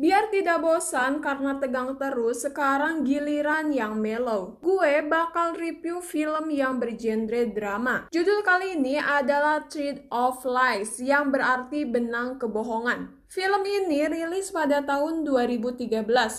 Biar tidak bosan karena tegang terus, sekarang giliran yang mellow. Gue bakal review film yang bergenre drama. Judul kali ini adalah Treat of Lies, yang berarti benang kebohongan. Film ini rilis pada tahun 2013,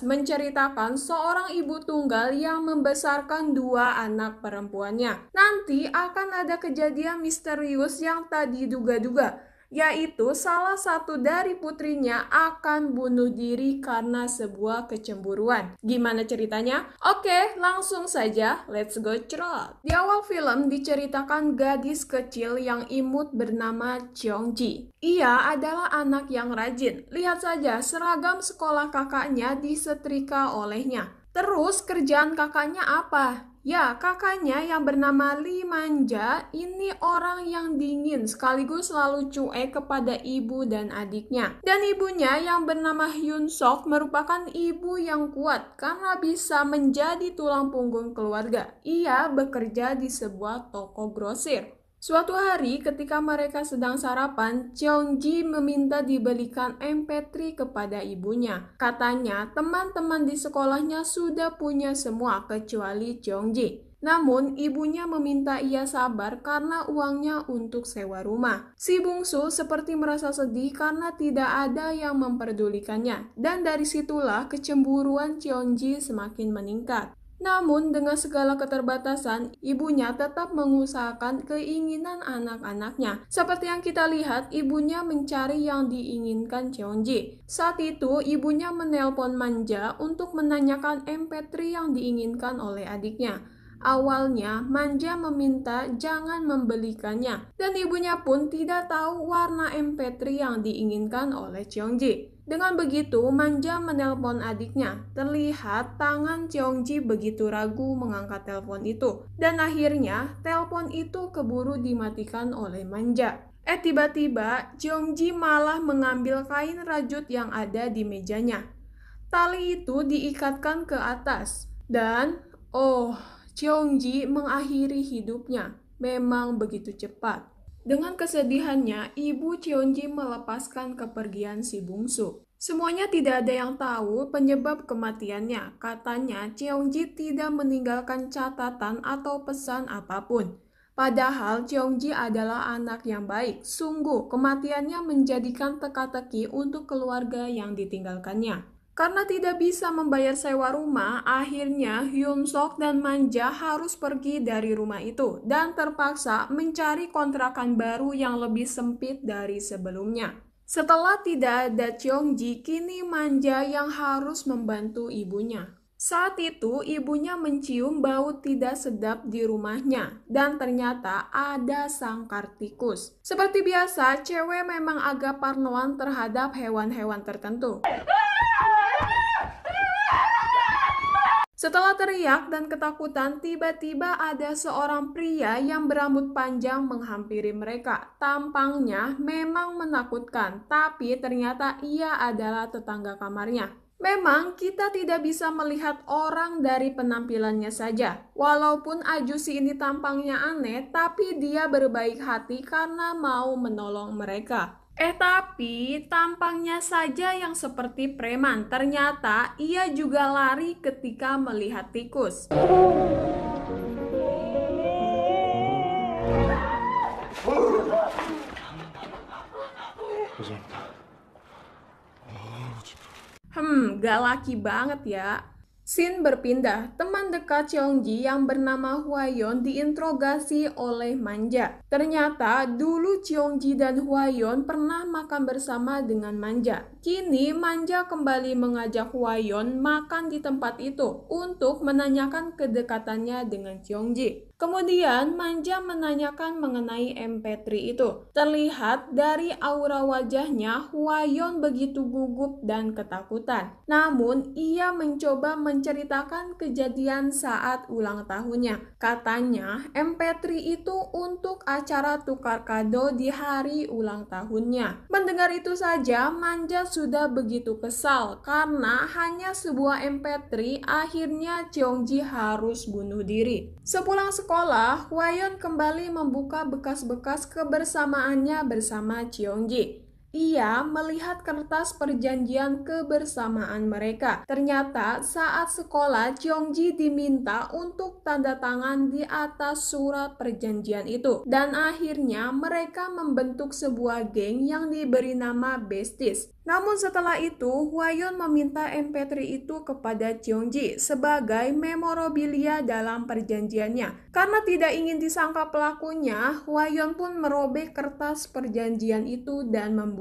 menceritakan seorang ibu tunggal yang membesarkan dua anak perempuannya. Nanti akan ada kejadian misterius yang tadi duga duga yaitu salah satu dari putrinya akan bunuh diri karena sebuah kecemburuan. Gimana ceritanya? Oke, langsung saja, let's go cerot. Di awal film diceritakan gadis kecil yang imut bernama Ji. Ia adalah anak yang rajin. Lihat saja, seragam sekolah kakaknya disetrika olehnya. Terus kerjaan kakaknya apa? Ya, kakaknya yang bernama Limanja ini orang yang dingin sekaligus selalu cuek kepada ibu dan adiknya. Dan ibunya yang bernama Hyun Sok merupakan ibu yang kuat karena bisa menjadi tulang punggung keluarga. Ia bekerja di sebuah toko grosir. Suatu hari ketika mereka sedang sarapan, Cheongji meminta dibelikan MP3 kepada ibunya. Katanya teman-teman di sekolahnya sudah punya semua kecuali Cheongji. Namun, ibunya meminta ia sabar karena uangnya untuk sewa rumah. Si bungsu seperti merasa sedih karena tidak ada yang memperdulikannya, dan dari situlah kecemburuan Ji semakin meningkat. Namun, dengan segala keterbatasan, ibunya tetap mengusahakan keinginan anak-anaknya. Seperti yang kita lihat, ibunya mencari yang diinginkan Cheonji. Saat itu, ibunya menelpon Manja untuk menanyakan MP3 yang diinginkan oleh adiknya. Awalnya, Manja meminta jangan membelikannya, dan ibunya pun tidak tahu warna MP3 yang diinginkan oleh Cheongji. Dengan begitu, Manja menelpon adiknya. Terlihat tangan Cheongji begitu ragu mengangkat telepon itu. Dan akhirnya, telepon itu keburu dimatikan oleh Manja. Eh tiba-tiba, Cheongji malah mengambil kain rajut yang ada di mejanya. Tali itu diikatkan ke atas. Dan, oh, Cheongji mengakhiri hidupnya. Memang begitu cepat. Dengan kesedihannya, ibu Cheonji melepaskan kepergian si bungsu. Semuanya tidak ada yang tahu penyebab kematiannya. Katanya, Cheongji tidak meninggalkan catatan atau pesan apapun. Padahal Cheongji adalah anak yang baik. Sungguh, kematiannya menjadikan teka-teki untuk keluarga yang ditinggalkannya. Karena tidak bisa membayar sewa rumah, akhirnya Hyun Sok dan Manja harus pergi dari rumah itu dan terpaksa mencari kontrakan baru yang lebih sempit dari sebelumnya. Setelah tidak ada Cheongji, kini Manja yang harus membantu ibunya. Saat itu, ibunya mencium bau tidak sedap di rumahnya, dan ternyata ada sangkar tikus. Seperti biasa, cewek memang agak parnoan terhadap hewan-hewan tertentu. Setelah teriak dan ketakutan, tiba-tiba ada seorang pria yang berambut panjang menghampiri mereka. Tampangnya memang menakutkan, tapi ternyata ia adalah tetangga kamarnya. Memang kita tidak bisa melihat orang dari penampilannya saja. Walaupun Ajusi ini tampangnya aneh, tapi dia berbaik hati karena mau menolong mereka. Eh tapi tampangnya saja yang seperti preman, ternyata ia juga lari ketika melihat tikus. Hmm, gak laki banget ya. Sin berpindah, teman dekat Cheongji yang bernama Huayon diinterogasi oleh Manja. Ternyata dulu Cheongji dan Huayon pernah makan bersama dengan Manja. Kini Manja kembali mengajak Huayon makan di tempat itu untuk menanyakan kedekatannya dengan Cheongji. Kemudian Manja menanyakan mengenai MP3 itu. Terlihat dari aura wajahnya Huayon begitu gugup dan ketakutan. Namun ia mencoba menceritakan kejadian saat ulang tahunnya. Katanya MP3 itu untuk acara tukar kado di hari ulang tahunnya. Mendengar itu saja, Manja sudah begitu kesal karena hanya sebuah MP3 akhirnya Cheongji harus bunuh diri. Sepulang sekolah, Wayon kembali membuka bekas-bekas kebersamaannya bersama Cheongji. Ia melihat kertas perjanjian kebersamaan mereka. Ternyata saat sekolah, Ji diminta untuk tanda tangan di atas surat perjanjian itu. Dan akhirnya mereka membentuk sebuah geng yang diberi nama Besties. Namun setelah itu, Huayun meminta MP3 itu kepada Ji sebagai memorabilia dalam perjanjiannya. Karena tidak ingin disangka pelakunya, Huayun pun merobek kertas perjanjian itu dan membuat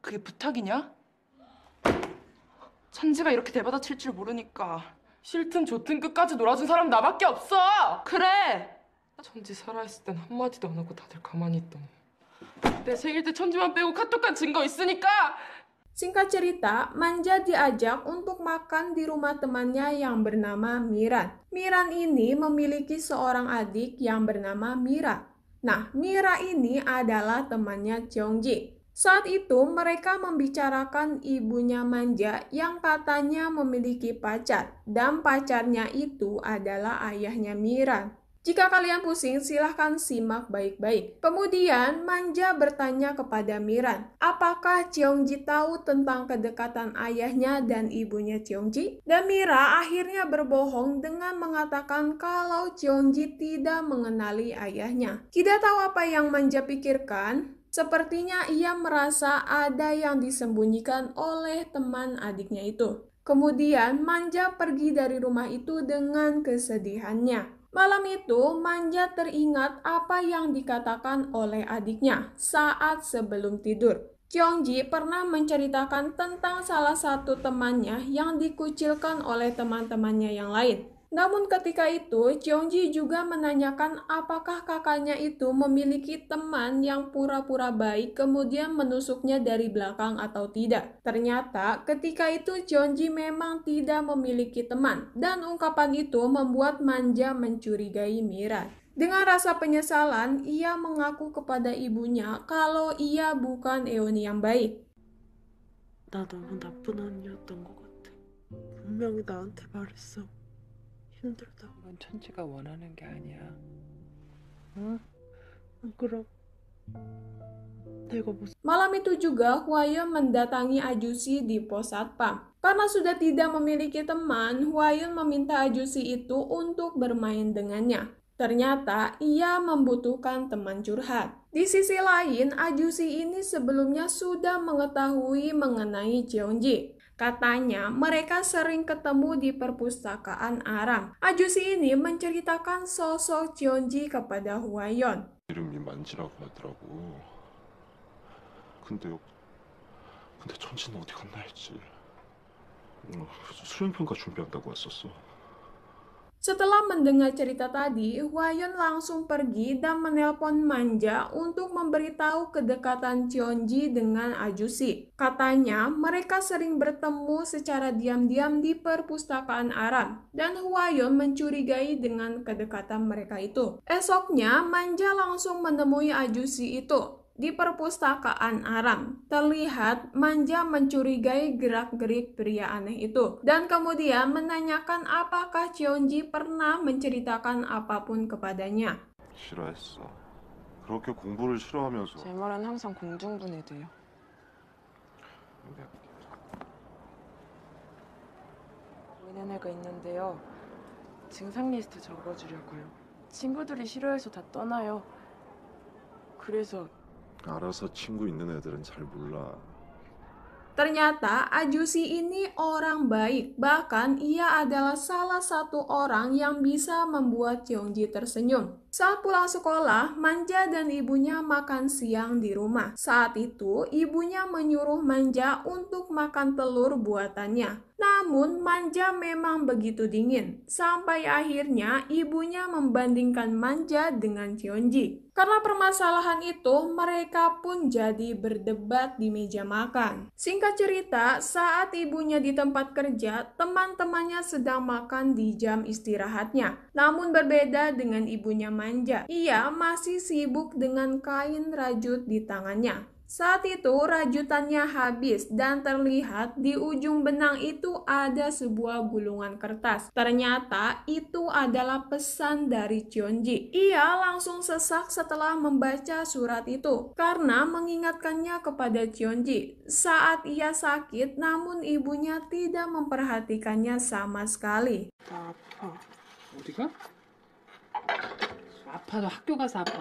그게 부탁이냐? 천지가 이렇게 대받아칠 줄 모르니까 싫든 좋든 끝까지 놀아준 사람 나밖에 없어! 그래! 천지 살아있을 땐 한마디도 안 하고 다들 가만히 있더니 내 생일 때 천지만 빼고 카톡한 증거 있으니까! Singkat cerita, Manja diajak untuk makan di rumah temannya yang bernama Miran. Miran ini memiliki seorang adik yang bernama Mira. Nah, Mira ini adalah temannya Jeongji. Saat itu mereka membicarakan ibunya manja yang katanya memiliki pacar dan pacarnya itu adalah ayahnya Miran. Jika kalian pusing, silahkan simak baik-baik. Kemudian, Manja bertanya kepada Miran, apakah Cheongji tahu tentang kedekatan ayahnya dan ibunya Cheongji? Dan Mira akhirnya berbohong dengan mengatakan kalau Cheongji tidak mengenali ayahnya. Tidak tahu apa yang Manja pikirkan, Sepertinya ia merasa ada yang disembunyikan oleh teman adiknya itu. Kemudian Manja pergi dari rumah itu dengan kesedihannya. Malam itu Manja teringat apa yang dikatakan oleh adiknya saat sebelum tidur. Kyongji pernah menceritakan tentang salah satu temannya yang dikucilkan oleh teman-temannya yang lain. Namun ketika itu, Cheongji juga menanyakan apakah kakaknya itu memiliki teman yang pura-pura baik kemudian menusuknya dari belakang atau tidak. Ternyata ketika itu Cheongji memang tidak memiliki teman dan ungkapan itu membuat Manja mencurigai Mira. Dengan rasa penyesalan, ia mengaku kepada ibunya kalau ia bukan Eoni yang baik. 나도 나쁜 것 같아. 분명히 나한테 힘들다. 천지가 원하는 게 아니야. 응? 그럼 Malam itu juga, Huayun mendatangi Ajusi di pos satpam. Karena sudah tidak memiliki teman, Huayun meminta Ajusi itu untuk bermain dengannya. Ternyata ia membutuhkan teman curhat. Di sisi lain, Ajusi ini sebelumnya sudah mengetahui mengenai Jeonji. Katanya, mereka sering ketemu di perpustakaan Arang. Ajusi ini menceritakan sosok Jeonji kepada Huayon. 이름이 만지라고 하더라고. 근데 근데 천지는 어디 갔나 했지. 준비한다고 왔었어. Setelah mendengar cerita tadi, Huayun langsung pergi dan menelpon Manja untuk memberitahu kedekatan Chionji dengan Ajusi. Katanya, mereka sering bertemu secara diam-diam di perpustakaan Aram, dan Huayun mencurigai dengan kedekatan mereka itu. Esoknya, Manja langsung menemui Ajusi itu di perpustakaan Aram. Terlihat manja mencurigai gerak-gerik pria aneh itu dan kemudian menanyakan apakah Cheonji pernah menceritakan apapun kepadanya. 싫어했어. 그렇게 공부를 싫어하면서 제 말은 항상 보이는 애가 있는데요. 증상 리스트 적어주려고요. 친구들이 싫어해서 다 떠나요. 그래서 알아서 친구 있는 애들은 잘 몰라. Ternyata Ajusi ini orang baik, bahkan ia adalah salah satu orang yang bisa membuat Yongji tersenyum. Saat pulang sekolah, Manja dan ibunya makan siang di rumah. Saat itu, ibunya menyuruh Manja untuk makan telur buatannya. Namun, Manja memang begitu dingin. Sampai akhirnya, ibunya membandingkan Manja dengan Cionji. Karena permasalahan itu, mereka pun jadi berdebat di meja makan. Singkat cerita, saat ibunya di tempat kerja, teman-temannya sedang makan di jam istirahatnya. Namun berbeda dengan ibunya manja. Ia masih sibuk dengan kain rajut di tangannya. Saat itu rajutannya habis dan terlihat di ujung benang itu ada sebuah gulungan kertas. Ternyata itu adalah pesan dari Chionji. Ia langsung sesak setelah membaca surat itu karena mengingatkannya kepada Chionji. Saat ia sakit namun ibunya tidak memperhatikannya sama sekali. 아파도 학교 가서 아파.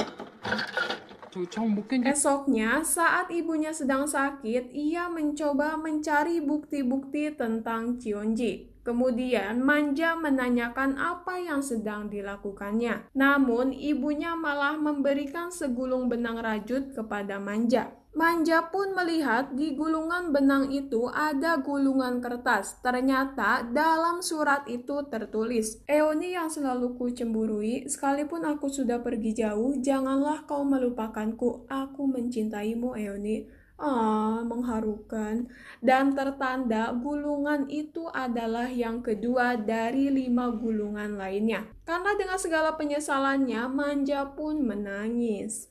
Esoknya, saat ibunya sedang sakit, ia mencoba mencari bukti-bukti tentang Chionji. Kemudian Manja menanyakan apa yang sedang dilakukannya. Namun ibunya malah memberikan segulung benang rajut kepada Manja. Manja pun melihat di gulungan benang itu ada gulungan kertas. Ternyata dalam surat itu tertulis, Eoni yang selalu ku cemburui, sekalipun aku sudah pergi jauh, janganlah kau melupakanku. Aku mencintaimu, Eoni. Ah, mengharukan. Dan tertanda gulungan itu adalah yang kedua dari lima gulungan lainnya. Karena dengan segala penyesalannya, Manja pun menangis.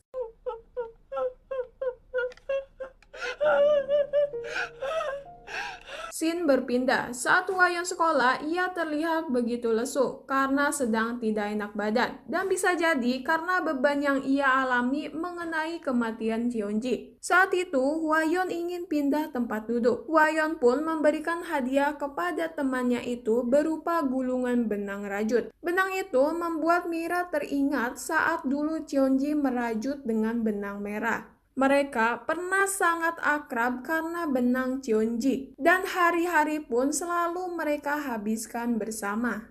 Sin berpindah. Saat Wayon sekolah, ia terlihat begitu lesu karena sedang tidak enak badan. Dan bisa jadi karena beban yang ia alami mengenai kematian Jionji. Saat itu, Wayon ingin pindah tempat duduk. Wayon pun memberikan hadiah kepada temannya itu berupa gulungan benang rajut. Benang itu membuat Mira teringat saat dulu Cionji merajut dengan benang merah. Mereka pernah sangat akrab karena benang Cionji dan hari-hari pun selalu mereka habiskan bersama.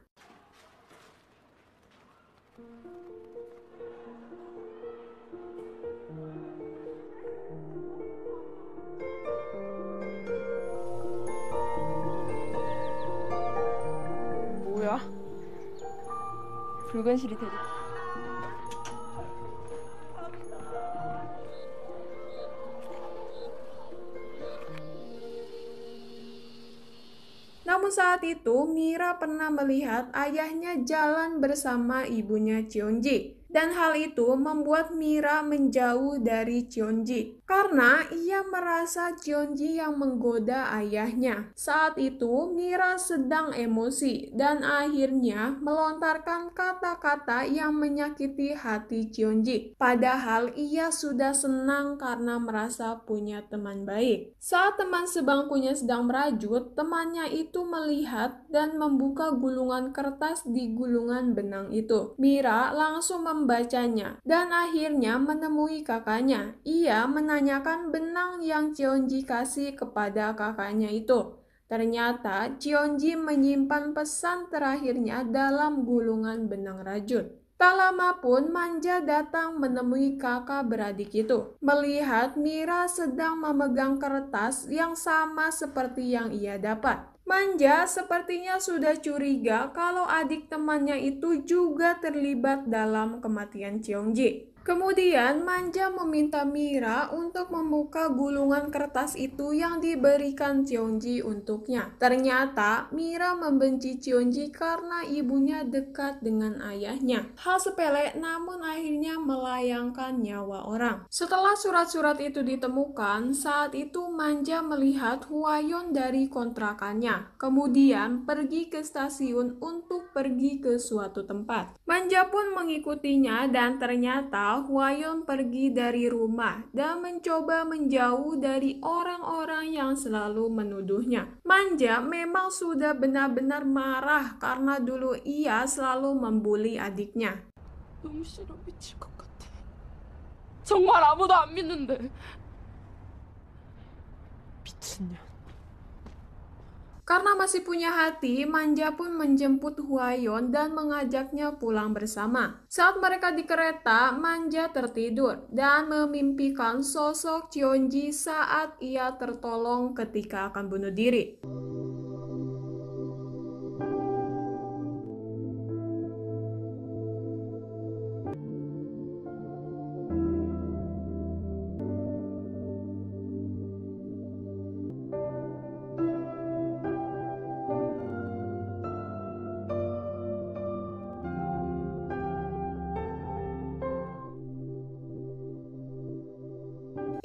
ya. Namun saat itu, Mira pernah melihat ayahnya jalan bersama ibunya Cionji Dan hal itu membuat Mira menjauh dari Cionji karena ia merasa Jeonji yang menggoda ayahnya. Saat itu, Mira sedang emosi dan akhirnya melontarkan kata-kata yang menyakiti hati Jeonji. Padahal ia sudah senang karena merasa punya teman baik. Saat teman sebangkunya sedang merajut, temannya itu melihat dan membuka gulungan kertas di gulungan benang itu. Mira langsung membacanya dan akhirnya menemui kakaknya. Ia menanyakan menanyakan benang yang Cionji kasih kepada kakaknya itu. Ternyata Cionji menyimpan pesan terakhirnya dalam gulungan benang rajut. Tak lama pun Manja datang menemui kakak beradik itu. Melihat Mira sedang memegang kertas yang sama seperti yang ia dapat. Manja sepertinya sudah curiga kalau adik temannya itu juga terlibat dalam kematian Cheongji. Kemudian Manja meminta Mira untuk membuka gulungan kertas itu yang diberikan Cionji untuknya. Ternyata Mira membenci Cionji karena ibunya dekat dengan ayahnya. Hal sepele namun akhirnya melayangkan nyawa orang. Setelah surat-surat itu ditemukan, saat itu Manja melihat Huayon dari kontrakannya. Kemudian pergi ke stasiun untuk pergi ke suatu tempat. Manja pun mengikutinya dan ternyata Huayon pergi dari rumah dan mencoba menjauh dari orang-orang yang selalu menuduhnya. Manja memang sudah benar-benar marah karena dulu ia selalu membuli adiknya. 정말 karena masih punya hati, Manja pun menjemput Huayon dan mengajaknya pulang bersama. Saat mereka di kereta, Manja tertidur dan memimpikan sosok Chionji saat ia tertolong ketika akan bunuh diri.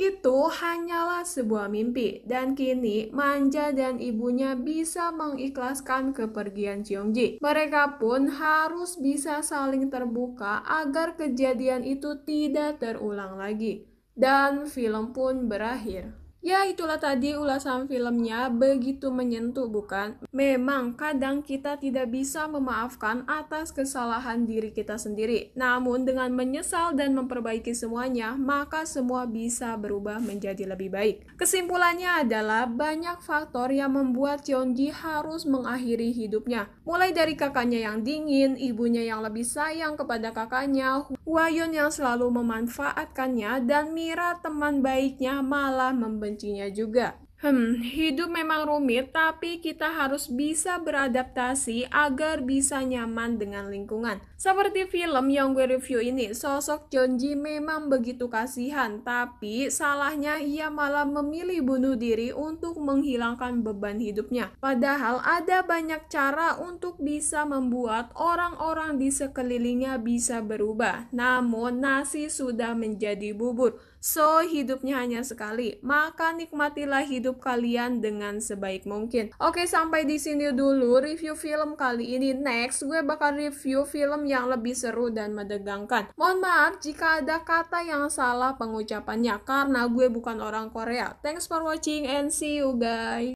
Itu hanyalah sebuah mimpi, dan kini Manja dan ibunya bisa mengikhlaskan kepergian Jeongji. Mereka pun harus bisa saling terbuka agar kejadian itu tidak terulang lagi. Dan film pun berakhir. Ya, itulah tadi ulasan filmnya begitu menyentuh, bukan? Memang kadang kita tidak bisa memaafkan atas kesalahan diri kita sendiri. Namun dengan menyesal dan memperbaiki semuanya, maka semua bisa berubah menjadi lebih baik. Kesimpulannya adalah banyak faktor yang membuat Jeonji harus mengakhiri hidupnya. Mulai dari kakaknya yang dingin, ibunya yang lebih sayang kepada kakaknya, Wayun yang selalu memanfaatkannya, dan Mira teman baiknya malah membenci kuncinya juga. Hmm, hidup memang rumit, tapi kita harus bisa beradaptasi agar bisa nyaman dengan lingkungan. Seperti film yang gue review ini, sosok Jeonji memang begitu kasihan, tapi salahnya ia malah memilih bunuh diri untuk menghilangkan beban hidupnya. Padahal ada banyak cara untuk bisa membuat orang-orang di sekelilingnya bisa berubah, namun nasi sudah menjadi bubur. So, hidupnya hanya sekali. Maka nikmatilah hidup kalian dengan sebaik mungkin. Oke, sampai di sini dulu review film kali ini. Next, gue bakal review film yang lebih seru dan mendegangkan. Mohon maaf jika ada kata yang salah pengucapannya karena gue bukan orang Korea. Thanks for watching and see you guys.